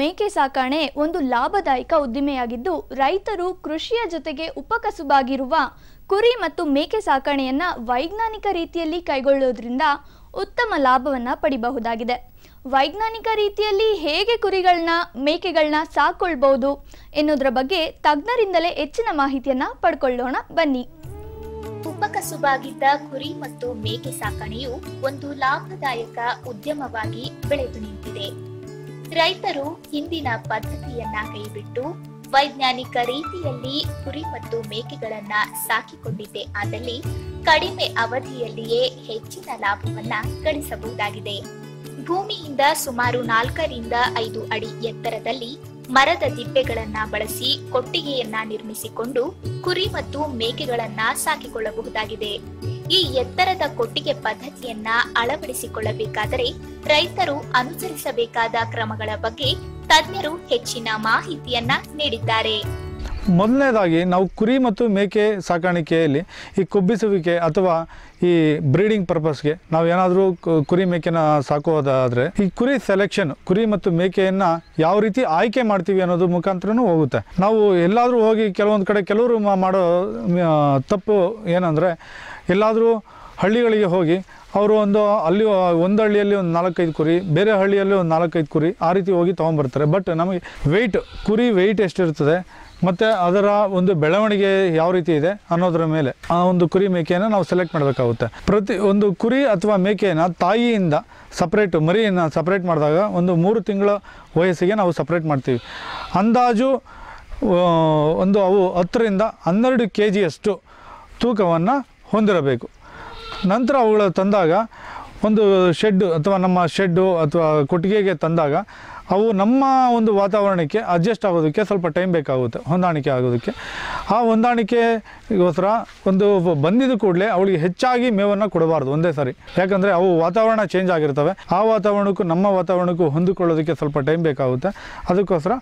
ಮೇಕೆ ಸಾಕಣೆ ಒಂದು ಲಾಭದಾಯಕ ಉದ್ದಿಮೆಯಾಗಿದ್ದು ರೈತರು ಕೃಷಿಯ ಜೊತೆಗೆ ಉಪಕಸುಬಾಗಿರುವ ಕುರಿ ಮತ್ತು ಮೇಕೆ ಸಾಕಣೆಯನ್ನ ವೈಜ್ಞಾನಿಕ ರೀತಿಯಲ್ಲಿ ಕೈಗೊಳ್ಳೋದ್ರಿಂದ ಉತ್ತಮ ಲಾಭವನ್ನ ಪಡಿಬಹುದಾಗಿದೆ ವೈಜ್ಞಾನಿಕ ರೀತಿಯಲ್ಲಿ ಹೇಗೆ ಕುರಿಗಳನ್ನ ಮೇಕೆಗಳನ್ನ ಸಾಕೊಳ್ಬಹುದು ಎನ್ನುವುದರ ಬಗ್ಗೆ ತಜ್ಞರಿಂದಲೇ ಹೆಚ್ಚಿನ ಮಾಹಿತಿಯನ್ನ ಪಡ್ಕೊಳ್ಳೋಣ ಬನ್ನಿ ಉಪಕಸುಬಾಗಿದ್ದ ಕುರಿ ಮತ್ತು ಮೇಕೆ ಸಾಕಣೆಯು ಒಂದು ಲಾಭದಾಯಕ ಉದ್ಯಮವಾಗಿ ಬೆಳೆದು ನಿಂತಿದೆ ರೈತರು ಹಿಂದಿನ ಪದ್ಧತಿಯನ್ನ ಕೈಬಿಟ್ಟು ವೈಜ್ಞಾನಿಕ ರೀತಿಯಲ್ಲಿ ಕುರಿ ಮತ್ತು ಮೇಕೆಗಳನ್ನ ಸಾಕಿಕೊಂಡಿದ್ದೆ ಆದಲ್ಲಿ ಕಡಿಮೆ ಅವಧಿಯಲ್ಲಿಯೇ ಹೆಚ್ಚಿನ ಲಾಭವನ್ನ ಗಳಿಸಬಹುದಾಗಿದೆ ಭೂಮಿಯಿಂದ ಸುಮಾರು ನಾಲ್ಕರಿಂದ ಐದು ಅಡಿ ಎತ್ತರದಲ್ಲಿ ಮರದ ದಿಬ್ಬೆಗಳನ್ನ ಬಳಸಿ ಕೊಟ್ಟಿಗೆಯನ್ನ ನಿರ್ಮಿಸಿಕೊಂಡು ಕುರಿ ಮತ್ತು ಮೇಕೆಗಳನ್ನ ಸಾಕಿಕೊಳ್ಳಬಹುದಾಗಿದೆ ಈ ಎತ್ತರದ ಕೊಟ್ಟಿಗೆ ಪದ್ಧತಿಯನ್ನ ಅಳವಡಿಸಿಕೊಳ್ಳಬೇಕಾದರೆ ರೈತರು ಅನುಸರಿಸಬೇಕಾದ ಕ್ರಮಗಳ ಬಗ್ಗೆ ತಜ್ಞರು ಹೆಚ್ಚಿನ ಮಾಹಿತಿಯನ್ನ ನೀಡಿದ್ದಾರೆ ಮೊದಲನೇದಾಗಿ ನಾವು ಕುರಿ ಮತ್ತು ಮೇಕೆ ಸಾಕಾಣಿಕೆಯಲ್ಲಿ ಈ ಕೊಬ್ಬಿಸುವಿಕೆ ಅಥವಾ ಈ ಬ್ರೀಡಿಂಗ್ ಪರ್ಪಸ್ಗೆ ನಾವು ಏನಾದರೂ ಕುರಿ ಮೇಕೆನ ಸಾಕೋದಾದರೆ ಈ ಕುರಿ ಸೆಲೆಕ್ಷನ್ ಕುರಿ ಮತ್ತು ಮೇಕೆಯನ್ನು ಯಾವ ರೀತಿ ಆಯ್ಕೆ ಮಾಡ್ತೀವಿ ಅನ್ನೋದು ಮುಖಾಂತರನೂ ಹೋಗುತ್ತೆ ನಾವು ಎಲ್ಲಾದರೂ ಹೋಗಿ ಕೆಲವೊಂದು ಕಡೆ ಕೆಲವರು ಮಾಡೋ ತಪ್ಪು ಏನಂದರೆ ಎಲ್ಲಾದರೂ ಹಳ್ಳಿಗಳಿಗೆ ಹೋಗಿ ಅವರು ಒಂದು ಅಲ್ಲಿ ಒಂದು ಹಳ್ಳಿಯಲ್ಲಿ ಒಂದು ನಾಲ್ಕೈದು ಕುರಿ ಬೇರೆ ಹಳ್ಳಿಯಲ್ಲಿ ಒಂದು ನಾಲ್ಕೈದು ಕುರಿ ಆ ರೀತಿ ಹೋಗಿ ತೊಗೊಂಬರ್ತಾರೆ ಬಟ್ ನಮಗೆ ವೆಯ್ಟ್ ಕುರಿ ವೆಯ್ಟ್ ಎಷ್ಟಿರ್ತದೆ ಮತ್ತು ಅದರ ಒಂದು ಬೆಳವಣಿಗೆ ಯಾವ ರೀತಿ ಇದೆ ಅನ್ನೋದರ ಮೇಲೆ ಆ ಒಂದು ಕುರಿ ಮೇಕೆಯನ್ನು ನಾವು ಸೆಲೆಕ್ಟ್ ಮಾಡಬೇಕಾಗುತ್ತೆ ಪ್ರತಿ ಒಂದು ಕುರಿ ಅಥವಾ ಮೇಕೆಯನ್ನು ತಾಯಿಯಿಂದ ಸಪ್ರೇಟು ಮರಿಯನ್ನು ಸಪ್ರೇಟ್ ಮಾಡಿದಾಗ ಒಂದು ಮೂರು ತಿಂಗಳ ವಯಸ್ಸಿಗೆ ನಾವು ಸಪ್ರೇಟ್ ಮಾಡ್ತೀವಿ ಅಂದಾಜು ಒಂದು ಅವು ಹತ್ತರಿಂದ ಹನ್ನೆರಡು ಕೆ ಜಿಯಷ್ಟು ತೂಕವನ್ನು ಹೊಂದಿರಬೇಕು ನಂತರ ಅವುಗಳು ತಂದಾಗ ಒಂದು ಶೆಡ್ಡು ಅಥವಾ ನಮ್ಮ ಶೆಡ್ಡು ಅಥವಾ ಕೊಟ್ಟಿಗೆಗೆ ತಂದಾಗ ಅವು ನಮ್ಮ ಒಂದು ವಾತಾವರಣಕ್ಕೆ ಅಡ್ಜಸ್ಟ್ ಆಗೋದಕ್ಕೆ ಸ್ವಲ್ಪ ಟೈಮ್ ಬೇಕಾಗುತ್ತೆ ಹೊಂದಾಣಿಕೆ ಆಗೋದಕ್ಕೆ ಆ ಹೊಂದಾಣಿಕೆಗೋಸ್ಕರ ಒಂದು ಬಂದಿದ ಕೂಡಲೇ ಅವಳಿಗೆ ಹೆಚ್ಚಾಗಿ ಮೇವನ್ನು ಕೊಡಬಾರ್ದು ಒಂದೇ ಸಾರಿ ಯಾಕಂದರೆ ಅವು ವಾತಾವರಣ ಚೇಂಜ್ ಆಗಿರ್ತವೆ ಆ ವಾತಾವರಣಕ್ಕೂ ನಮ್ಮ ವಾತಾವರಣಕ್ಕೂ ಹೊಂದಿಕೊಳ್ಳೋದಕ್ಕೆ ಸ್ವಲ್ಪ ಟೈಮ್ ಬೇಕಾಗುತ್ತೆ ಅದಕ್ಕೋಸ್ಕರ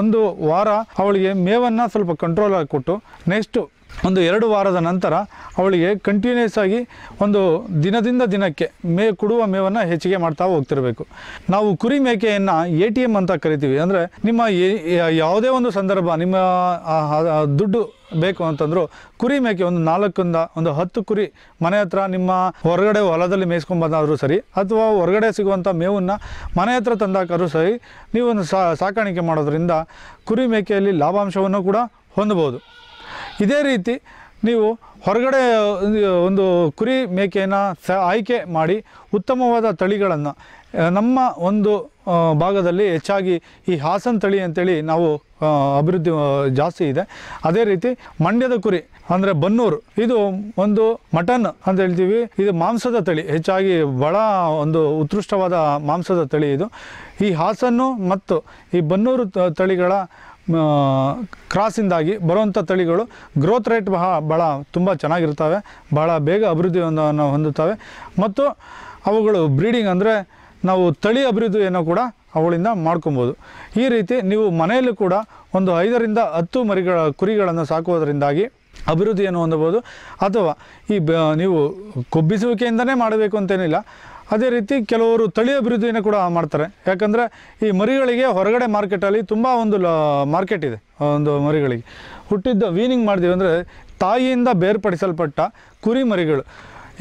ಒಂದು ವಾರ ಅವಳಿಗೆ ಮೇವನ್ನು ಸ್ವಲ್ಪ ಕಂಟ್ರೋಲಾಗಿ ಕೊಟ್ಟು ನೆಕ್ಸ್ಟು ಒಂದು ಎರಡು ವಾರದ ನಂತರ ಅವಳಿಗೆ ಕಂಟಿನ್ಯೂಸ್ ಆಗಿ ಒಂದು ದಿನದಿಂದ ದಿನಕ್ಕೆ ಮೇ ಕೊಡುವ ಮೇವನ್ನು ಹೆಚ್ಚಿಗೆ ಮಾಡ್ತಾ ಹೋಗ್ತಿರಬೇಕು ನಾವು ಕುರಿ ಮೇಕೆಯನ್ನು ಎ ಟಿ ಎಮ್ ಅಂತ ಕರಿತೀವಿ ಅಂದರೆ ನಿಮ್ಮ ಯಾವುದೇ ಒಂದು ಸಂದರ್ಭ ನಿಮ್ಮ ದುಡ್ಡು ಬೇಕು ಅಂತಂದರೂ ಕುರಿ ಮೇಕೆ ಒಂದು ನಾಲ್ಕಿಂದ ಒಂದು ಹತ್ತು ಕುರಿ ಮನೆ ಹತ್ರ ನಿಮ್ಮ ಹೊರಗಡೆ ಹೊಲದಲ್ಲಿ ಮೇಯಿಸ್ಕೊಂಬಂದಾದರೂ ಸರಿ ಅಥವಾ ಹೊರಗಡೆ ಸಿಗುವಂಥ ಮೇವನ್ನು ಮನೆ ಹತ್ರ ತಂದಾಕಾದರೂ ಸರಿ ನೀವು ಸಾಕಾಣಿಕೆ ಮಾಡೋದ್ರಿಂದ ಕುರಿ ಮೇಕೆಯಲ್ಲಿ ಲಾಭಾಂಶವನ್ನು ಕೂಡ ಹೊಂದಬಹುದು ಇದೇ ರೀತಿ ನೀವು ಹೊರಗಡೆ ಒಂದು ಕುರಿ ಮೇಕೆಯನ್ನು ಸ ಆಯ್ಕೆ ಮಾಡಿ ಉತ್ತಮವಾದ ತಳಿಗಳನ್ನು ನಮ್ಮ ಒಂದು ಭಾಗದಲ್ಲಿ ಹೆಚ್ಚಾಗಿ ಈ ಹಾಸನ್ ತಳಿ ಅಂತೇಳಿ ನಾವು ಅಭಿವೃದ್ಧಿ ಜಾಸ್ತಿ ಇದೆ ಅದೇ ರೀತಿ ಮಂಡ್ಯದ ಕುರಿ ಅಂದರೆ ಬನ್ನೂರು ಇದು ಒಂದು ಮಟನ್ ಅಂತ ಹೇಳ್ತೀವಿ ಇದು ಮಾಂಸದ ತಳಿ ಹೆಚ್ಚಾಗಿ ಬಹಳ ಒಂದು ಉತ್ಕೃಷ್ಟವಾದ ಮಾಂಸದ ತಳಿ ಇದು ಈ ಹಾಸನ್ನು ಮತ್ತು ಈ ಬನ್ನೂರು ತಳಿಗಳ ಕ್ರಾಸಿಂದಾಗಿ ಬರುವಂಥ ತಳಿಗಳು ಗ್ರೋತ್ ರೇಟ್ ಬಹ ಭಾಳ ತುಂಬ ಚೆನ್ನಾಗಿರ್ತವೆ ಭಾಳ ಬೇಗ ಅಭಿವೃದ್ಧಿ ಹೊಂದವನ್ನು ಹೊಂದುತ್ತವೆ ಮತ್ತು ಅವುಗಳು ಬ್ರೀಡಿಂಗ್ ಅಂದರೆ ನಾವು ತಳಿ ಅಭಿವೃದ್ಧಿಯನ್ನು ಕೂಡ ಅವುಗಳಿಂದ ಮಾಡ್ಕೊಬೋದು ಈ ರೀತಿ ನೀವು ಮನೆಯಲ್ಲೂ ಕೂಡ ಒಂದು ಐದರಿಂದ ಹತ್ತು ಮರಿಗಳ ಕುರಿಗಳನ್ನು ಸಾಕುವುದರಿಂದಾಗಿ ಅಭಿವೃದ್ಧಿಯನ್ನು ಹೊಂದಬೋದು ಅಥವಾ ಈ ಬ ನೀವು ಕೊಬ್ಬಿಸುವಿಕೆಯಿಂದನೇ ಮಾಡಬೇಕು ಅಂತೇನಿಲ್ಲ ಅದೇ ರೀತಿ ಕೆಲವರು ತಳಿ ಅಭಿವೃದ್ಧಿಯನ್ನು ಕೂಡ ಮಾಡ್ತಾರೆ ಯಾಕಂದರೆ ಈ ಮರಿಗಳಿಗೆ ಹೊರಗಡೆ ಮಾರ್ಕೆಟಲ್ಲಿ ತುಂಬ ಒಂದು ಮಾರ್ಕೆಟ್ ಇದೆ ಒಂದು ಮರಿಗಳಿಗೆ ಹುಟ್ಟಿದ್ದ ವೀನಿಂಗ್ ಮಾಡಿದೀವಿ ಅಂದರೆ ತಾಯಿಯಿಂದ ಬೇರ್ಪಡಿಸಲ್ಪಟ್ಟ ಕುರಿ ಮರಿಗಳು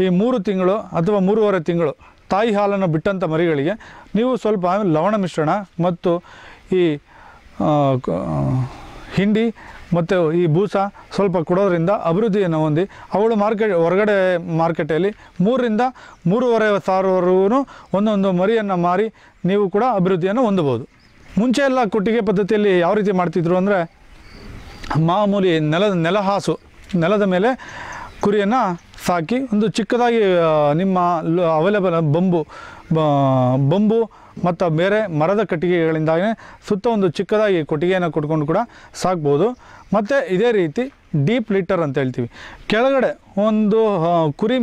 ಈ ಮೂರು ತಿಂಗಳು ಅಥವಾ ಮೂರುವರೆ ತಿಂಗಳು ತಾಯಿ ಹಾಲನ್ನು ಬಿಟ್ಟಂಥ ಮರಿಗಳಿಗೆ ನೀವು ಸ್ವಲ್ಪ ಲವಣ ಮಿಶ್ರಣ ಮತ್ತು ಈ ಹಿಂಡಿ ಮತ್ತು ಈ ಭೂಸ ಸ್ವಲ್ಪ ಕೊಡೋದ್ರಿಂದ ಅಭಿವೃದ್ಧಿಯನ್ನು ಹೊಂದಿ ಅವಳು ಮಾರ್ಕೆಟ್ ಹೊರಗಡೆ ಮಾರುಕಟ್ಟೆಯಲ್ಲಿ ಮೂರರಿಂದ ಮೂರುವರೆ ಸಾವಿರವರೆಗೂ ಒಂದೊಂದು ಮರಿಯನ್ನು ಮಾರಿ ನೀವು ಕೂಡ ಅಭಿವೃದ್ಧಿಯನ್ನು ಹೊಂದಬೋದು ಮುಂಚೆ ಎಲ್ಲ ಕೊಟ್ಟಿಗೆ ಪದ್ಧತಿಯಲ್ಲಿ ಯಾವ ರೀತಿ ಮಾಡ್ತಿದ್ರು ಅಂದರೆ ಮಾಮೂಲಿ ನೆಲದ ನೆಲಹಾಸು ನೆಲದ ಮೇಲೆ ಕುರಿಯನ್ನು ಸಾಕಿ ಒಂದು ಚಿಕ್ಕದಾಗಿ ನಿಮ್ಮ ಅವೈಲೇಬಲ್ ಬಂಬು ಬಂಬು ಮತ್ತು ಬೇರೆ ಮರದ ಕಟ್ಟಿಗೆಗಳಿಂದಾಗಿ ಸುತ್ತ ಒಂದು ಚಿಕ್ಕದಾಗಿ ಕೊಟ್ಟಿಗೆಯನ್ನು ಕೊಟ್ಕೊಂಡು ಕೂಡ ಸಾಕ್ಬೋದು ಮತ್ತು ಇದೇ ರೀತಿ ಡೀಪ್ ಲಿಟರ್ ಅಂತ ಹೇಳ್ತೀವಿ ಕೆಳಗಡೆ ಒಂದು ಕುರಿ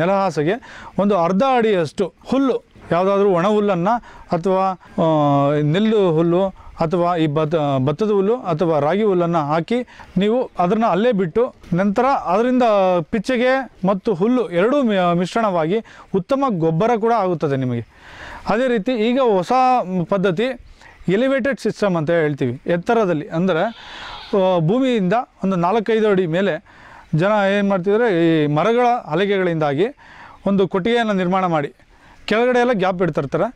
ನೆಲಹಾಸಗೆ ಒಂದು ಅರ್ಧ ಅಡಿಯಷ್ಟು ಹುಲ್ಲು ಯಾವುದಾದ್ರೂ ಒಣ ಹುಲ್ಲನ್ನು ಅಥವಾ ನೆಲ್ಲು ಹುಲ್ಲು ಅಥವಾ ಈ ಭತ್ತ ಭತ್ತದ ಹುಲ್ಲು ಅಥವಾ ರಾಗಿ ಹುಲ್ಲನ್ನು ಹಾಕಿ ನೀವು ಅದನ್ನು ಅಲ್ಲೇ ಬಿಟ್ಟು ನಂತರ ಅದರಿಂದ ಪಿಚ್ಚೆಗೆ ಮತ್ತು ಹುಲ್ಲು ಎರಡೂ ಮಿಶ್ರಣವಾಗಿ ಉತ್ತಮ ಗೊಬ್ಬರ ಕೂಡ ಆಗುತ್ತದೆ ನಿಮಗೆ ಅದೇ ರೀತಿ ಈಗ ಹೊಸ ಪದ್ಧತಿ ಎಲಿವೇಟೆಡ್ ಸಿಸ್ಟಮ್ ಅಂತ ಹೇಳ್ತೀವಿ ಎತ್ತರದಲ್ಲಿ ಅಂದರೆ ಭೂಮಿಯಿಂದ ಒಂದು ನಾಲ್ಕೈದು ಅಡಿ ಮೇಲೆ ಜನ ಏನು ಮಾಡ್ತಿದ್ರೆ ಈ ಮರಗಳ ಹಲಗೆಗಳಿಂದಾಗಿ ಒಂದು ಕೊಟ್ಟಿಗೆಯನ್ನು ನಿರ್ಮಾಣ ಮಾಡಿ ಕೆಳಗಡೆ ಎಲ್ಲ ಗ್ಯಾಪ್ ಇಡ್ತಿರ್ತಾರೆ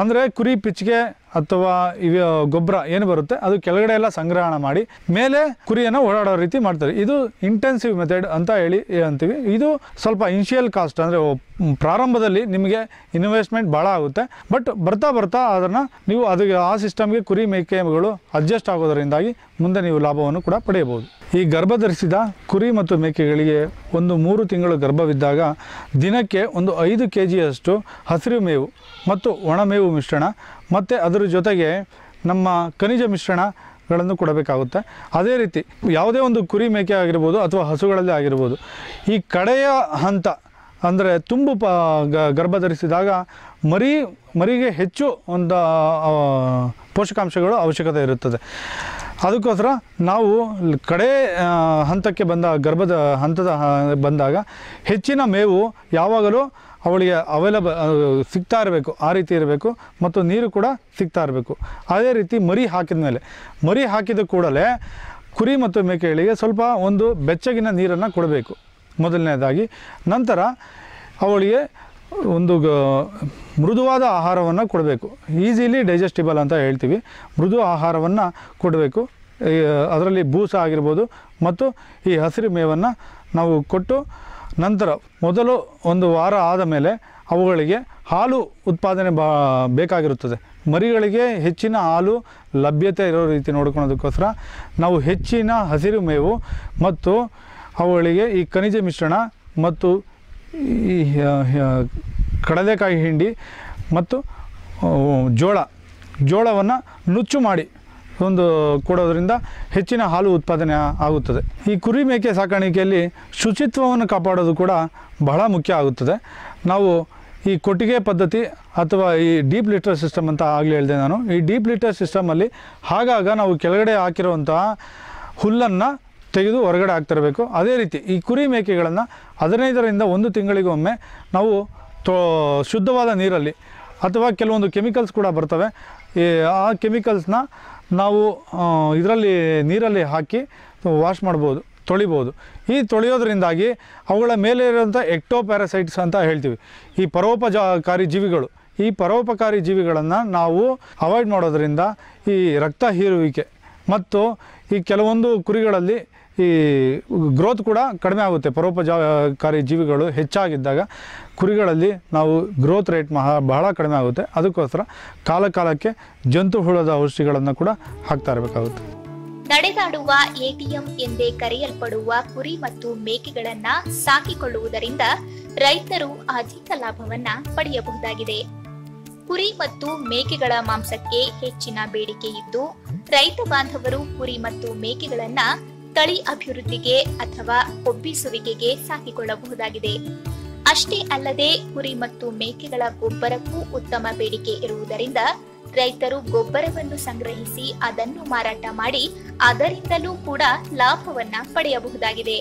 ಅಂದರೆ ಕುರಿ ಪಿಚ್ಗೆ ಅಥವಾ ಇವ ಗೊಬ್ಬರ ಏನು ಬರುತ್ತೆ ಅದು ಕೆಳಗಡೆ ಎಲ್ಲ ಸಂಗ್ರಹಣ ಮಾಡಿ ಮೇಲೆ ಕುರಿಯನ್ನು ಓಡಾಡೋ ರೀತಿ ಮಾಡ್ತಾರೆ ಇದು ಇಂಟೆನ್ಸಿವ್ ಮೆಥಡ್ ಅಂತ ಹೇಳಿ ಅಂತೀವಿ ಇದು ಸ್ವಲ್ಪ ಇನ್ಷಿಯಲ್ ಕಾಸ್ಟ್ ಅಂದರೆ ಪ್ರಾರಂಭದಲ್ಲಿ ನಿಮಗೆ ಇನ್ವೆಸ್ಟ್ಮೆಂಟ್ ಭಾಳ ಆಗುತ್ತೆ ಬಟ್ ಬರ್ತಾ ಬರ್ತಾ ಅದನ್ನು ನೀವು ಅದಕ್ಕೆ ಆ ಸಿಸ್ಟಮ್ಗೆ ಕುರಿ ಮೇಕೆಗಳು ಅಡ್ಜಸ್ಟ್ ಆಗೋದರಿಂದಾಗಿ ಮುಂದೆ ನೀವು ಲಾಭವನ್ನು ಕೂಡ ಪಡೆಯಬಹುದು ಈ ಗರ್ಭಧರಿಸಿದ ಕುರಿ ಮತ್ತು ಮೇಕೆಗಳಿಗೆ ಒಂದು ಮೂರು ತಿಂಗಳು ಗರ್ಭವಿದ್ದಾಗ ದಿನಕ್ಕೆ ಒಂದು ಐದು ಕೆ ಜಿಯಷ್ಟು ಹಸಿರು ಮೇವು ಮತ್ತು ಒಣಮೇವು ಮಿಶ್ರಣ ಮತ್ತು ಅದರ ಜೊತೆಗೆ ನಮ್ಮ ಖನಿಜ ಮಿಶ್ರಣಗಳನ್ನು ಕೊಡಬೇಕಾಗುತ್ತೆ ಅದೇ ರೀತಿ ಯಾವುದೇ ಒಂದು ಕುರಿ ಮೇಕೆ ಆಗಿರ್ಬೋದು ಅಥವಾ ಹಸುಗಳಲ್ಲೇ ಆಗಿರ್ಬೋದು ಈ ಕಡೆಯ ಹಂತ ಅಂದರೆ ತುಂಬು ಪ ಗರ್ಭ ಮರಿ ಮರಿಗೆ ಹೆಚ್ಚು ಒಂದು ಪೋಷಕಾಂಶಗಳು ಅವಶ್ಯಕತೆ ಇರುತ್ತದೆ ಅದಕ್ಕೋಸ್ಕರ ನಾವು ಕಡೆ ಹಂತಕ್ಕೆ ಬಂದ ಗರ್ಭದ ಹಂತದ ಬಂದಾಗ ಹೆಚ್ಚಿನ ಮೇವು ಯಾವಾಗಲೂ ಅವಳಿಗೆ ಅವೈಲಬ ಸಿಗ್ತಾ ಇರಬೇಕು ಆ ರೀತಿ ಇರಬೇಕು ಮತ್ತು ನೀರು ಕೂಡ ಸಿಗ್ತಾ ಇರಬೇಕು ಅದೇ ರೀತಿ ಮರಿ ಹಾಕಿದ ಮೇಲೆ ಮರಿ ಹಾಕಿದ ಕೂಡಲೇ ಕುರಿ ಮತ್ತು ಮೇಕೆಗಳಿಗೆ ಸ್ವಲ್ಪ ಒಂದು ಬೆಚ್ಚಗಿನ ನೀರನ್ನು ಕೊಡಬೇಕು ಮೊದಲನೇದಾಗಿ ನಂತರ ಅವಳಿಗೆ ಒಂದು ಮೃದುವಾದ ಆಹಾರವನ್ನು ಕೊಡಬೇಕು ಈಸಿಲಿ ಡೈಜೆಸ್ಟಿಬಲ್ ಅಂತ ಹೇಳ್ತೀವಿ ಮೃದು ಆಹಾರವನ್ನು ಕೊಡಬೇಕು ಅದರಲ್ಲಿ ಬೂಸ ಆಗಿರ್ಬೋದು ಮತ್ತು ಈ ಹಸಿರು ಮೇವನ್ನು ನಾವು ಕೊಟ್ಟು ನಂತರ ಮೊದಲು ಒಂದು ವಾರ ಆದ ಮೇಲೆ ಅವುಗಳಿಗೆ ಹಾಲು ಉತ್ಪಾದನೆ ಬಾ ಬೇಕಾಗಿರುತ್ತದೆ ಮರಿಗಳಿಗೆ ಹೆಚ್ಚಿನ ಹಾಲು ಲಭ್ಯತೆ ಇರೋ ರೀತಿ ನೋಡ್ಕೊಳೋದಕ್ಕೋಸ್ಕರ ನಾವು ಹೆಚ್ಚಿನ ಹಸಿರು ಮೇವು ಮತ್ತು ಅವುಗಳಿಗೆ ಈ ಖನಿಜ ಮಿಶ್ರಣ ಮತ್ತು ಈ ಕಡಲೆಕಾಯಿ ಹಿಂಡಿ ಮತ್ತು ಜೋಳ ಜೋಳವನ್ನು ನುಚ್ಚು ಮಾಡಿ ಒಂದು ಕೊಡೋದರಿಂದ ಹೆಚ್ಚಿನ ಹಾಲು ಉತ್ಪಾದನೆ ಆಗುತ್ತದೆ ಈ ಕುರಿ ಮೇಕೆ ಸಾಕಾಣಿಕೆಯಲ್ಲಿ ಶುಚಿತ್ವವನ್ನು ಕಾಪಾಡೋದು ಕೂಡ ಬಹಳ ಮುಖ್ಯ ಆಗುತ್ತದೆ ನಾವು ಈ ಕೊಟ್ಟಿಗೆ ಪದ್ಧತಿ ಅಥವಾ ಈ ಡೀಪ್ ಲಿಟರ್ ಸಿಸ್ಟಮ್ ಅಂತ ಆಗಲೇ ಹೇಳಿದೆ ನಾನು ಈ ಡೀಪ್ ಲಿಟರ್ ಸಿಸ್ಟಮಲ್ಲಿ ಆಗಾಗ ನಾವು ಕೆಳಗಡೆ ಹಾಕಿರುವಂತಹ ಹುಲ್ಲನ್ನು ತೆಗೆದು ಹೊರಗಡೆ ಹಾಕ್ತಿರಬೇಕು ಅದೇ ರೀತಿ ಈ ಕುರಿ ಮೇಕೆಗಳನ್ನು ಹದಿನೈದರಿಂದ ಒಂದು ತಿಂಗಳಿಗೊಮ್ಮೆ ನಾವು ತೋ ಶುದ್ಧವಾದ ನೀರಲ್ಲಿ ಅಥವಾ ಕೆಲವೊಂದು ಕೆಮಿಕಲ್ಸ್ ಕೂಡ ಬರ್ತವೆ ಈ ಆ ಕೆಮಿಕಲ್ಸ್ನ ನಾವು ಇದರಲ್ಲಿ ನೀರಲ್ಲಿ ಹಾಕಿ ವಾಶ್ ಮಾಡ್ಬೋದು ತೊಳಿಬೋದು ಈ ತೊಳೆಯೋದ್ರಿಂದಾಗಿ ಅವುಗಳ ಮೇಲೆ ಇರುವಂಥ ಎಕ್ಟೋ ಪ್ಯಾರಾಸೈಟ್ಸ್ ಅಂತ ಹೇಳ್ತೀವಿ ಈ ಪರೋಪಜಕಾರಿ ಜೀವಿಗಳು ಈ ಪರೋಪಕಾರಿ ಜೀವಿಗಳನ್ನು ನಾವು ಅವಾಯ್ಡ್ ಮಾಡೋದರಿಂದ ಈ ರಕ್ತ ಹೀರುವಿಕೆ ಮತ್ತು ಈ ಕೆಲವೊಂದು ಕುರಿಗಳಲ್ಲಿ ಈ ಗ್ರೋತ್ ಕೂಡ ಕಡಿಮೆ ಆಗುತ್ತೆ ಪರೋಪಕಾರಿ ಜೀವಿಗಳು ಹೆಚ್ಚಾಗಿದ್ದಾಗ ಕುರಿಗಳಲ್ಲಿ ನಾವು ಗ್ರೋತ್ ರೇಟ್ ಮಹಾ ಬಹಳ ಕಡಿಮೆ ಆಗುತ್ತೆ ಅದಕ್ಕೋಸ್ಕರ ಕಾಲ ಕಾಲಕ್ಕೆ ಜಂತು ಹುಳದ ಔಷಧಿಗಳನ್ನು ಕೂಡ ಹಾಕ್ತಾ ಇರಬೇಕಾಗುತ್ತೆ ನಡೆದಾಡುವ ಎಟಿಎಂ ಎಂದೇ ಕರೆಯಲ್ಪಡುವ ಕುರಿ ಮತ್ತು ಮೇಕೆಗಳನ್ನ ಸಾಕಿಕೊಳ್ಳುವುದರಿಂದ ರೈತರು ಅಧಿಕ ಲಾಭವನ್ನ ಪಡೆಯಬಹುದಾಗಿದೆ ಕುರಿ ಮತ್ತು ಮೇಕೆಗಳ ಮಾಂಸಕ್ಕೆ ಹೆಚ್ಚಿನ ಬೇಡಿಕೆ ಇದ್ದು ರೈತ ಬಾಂಧವರು ಕುರಿ ಮತ್ತು ಮೇಕೆಗಳನ್ನ ತಳಿ ಅಭಿವೃದ್ಧಿಗೆ ಅಥವಾ ಕೊಬ್ಬಿಸುವಿಕೆಗೆ ಸಾಕಿಕೊಳ್ಳಬಹುದಾಗಿದೆ ಅಷ್ಟೇ ಅಲ್ಲದೆ ಕುರಿ ಮತ್ತು ಮೇಕೆಗಳ ಗೊಬ್ಬರಕ್ಕೂ ಉತ್ತಮ ಬೇಡಿಕೆ ಇರುವುದರಿಂದ ರೈತರು ಗೊಬ್ಬರವನ್ನು ಸಂಗ್ರಹಿಸಿ ಅದನ್ನು ಮಾರಾಟ ಮಾಡಿ ಅದರಿಂದಲೂ ಕೂಡ ಲಾಭವನ್ನ ಪಡೆಯಬಹುದಾಗಿದೆ